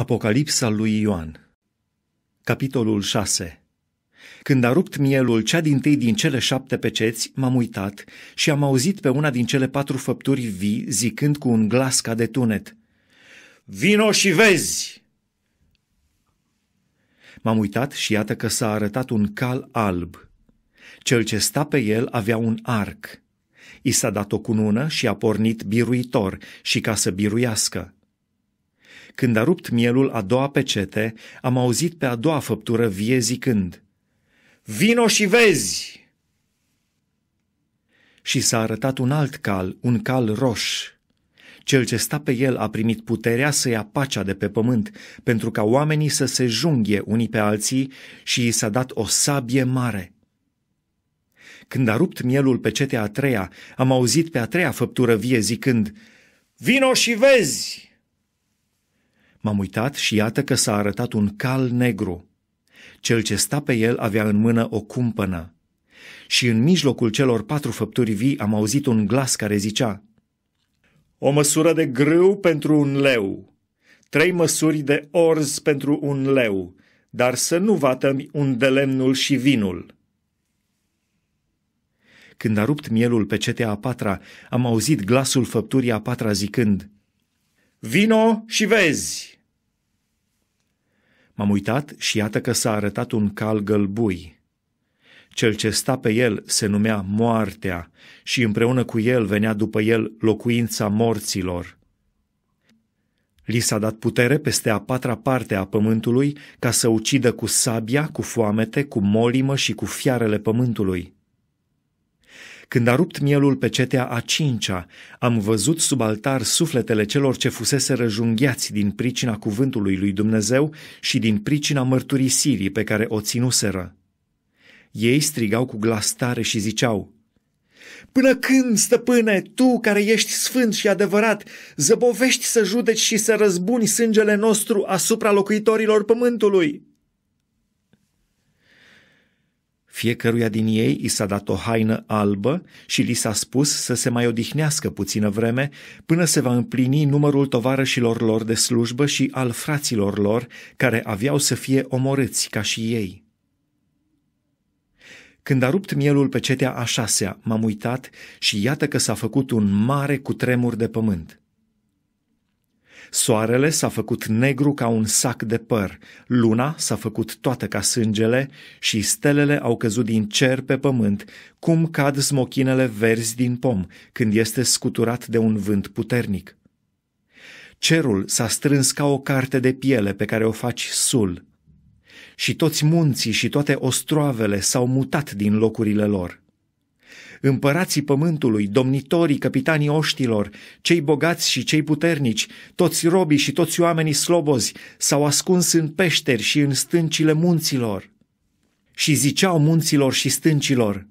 Apocalipsa lui Ioan Capitolul 6 Când a rupt mielul cea din tâi din cele șapte peceți, m-am uitat și am auzit pe una din cele patru făpturi vii, zicând cu un glas ca de tunet, Vino și vezi! M-am uitat și iată că s-a arătat un cal alb. Cel ce sta pe el avea un arc. I s-a dat o cunună și a pornit biruitor și ca să biruiască când a rupt mielul a doua pecete, am auzit pe a doua făptură vie zicând, Vino și vezi! Și s-a arătat un alt cal, un cal roș. Cel ce sta pe el a primit puterea să ia pacea de pe pământ, pentru ca oamenii să se junghe unii pe alții și i s-a dat o sabie mare. Când a rupt mielul pe cetea a treia, am auzit pe a treia făptură vie zicând, Vino și vezi! M-am uitat și iată că s-a arătat un cal negru. Cel ce sta pe el avea în mână o cumpănă. Și în mijlocul celor patru făpturi vii am auzit un glas care zicea, O măsură de grâu pentru un leu, trei măsuri de orz pentru un leu, dar să nu vatămi unde lemnul și vinul. Când a rupt mielul pe cetea a patra, am auzit glasul făpturii a patra zicând, Vino și vezi! M-am uitat și iată că s-a arătat un cal gălbui. Cel ce sta pe el se numea Moartea și împreună cu el venea după el locuința morților. Li s-a dat putere peste a patra parte a pământului ca să ucidă cu sabia, cu foamete, cu molimă și cu fiarele pământului. Când a rupt mielul pe cetea a cincea, am văzut sub altar sufletele celor ce fusese răjungheați din pricina cuvântului lui Dumnezeu și din pricina mărturisirii pe care o ținuseră. Ei strigau cu glas tare și ziceau, Până când, stăpâne, tu care ești sfânt și adevărat, zăbovești să judeci și să răzbuni sângele nostru asupra locuitorilor pământului?" Fiecăruia din ei i s-a dat o haină albă și li s-a spus să se mai odihnească puțină vreme până se va împlini numărul tovarășilor lor de slujbă și al fraților lor care aveau să fie omorâți ca și ei. Când a rupt mielul pe cetea a șasea, m-am uitat și iată că s-a făcut un mare cutremur de pământ. Soarele s-a făcut negru ca un sac de păr, luna s-a făcut toată ca sângele și stelele au căzut din cer pe pământ, cum cad smochinele verzi din pom când este scuturat de un vânt puternic. Cerul s-a strâns ca o carte de piele pe care o faci sul. Și toți munții și toate ostroavele s-au mutat din locurile lor împărații pământului, domnitorii, capitanii oștilor, cei bogați și cei puternici, toți robii și toți oamenii slobozi s-au ascuns în peșteri și în stâncile munților. Și ziceau munților și stâncilor,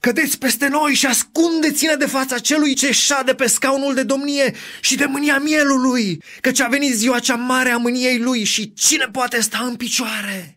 Cădeți peste noi și ascundeți-ne de fața celui ce șade pe scaunul de domnie și de mânia mielului, căci a venit ziua cea mare a mâniei lui și cine poate sta în picioare?'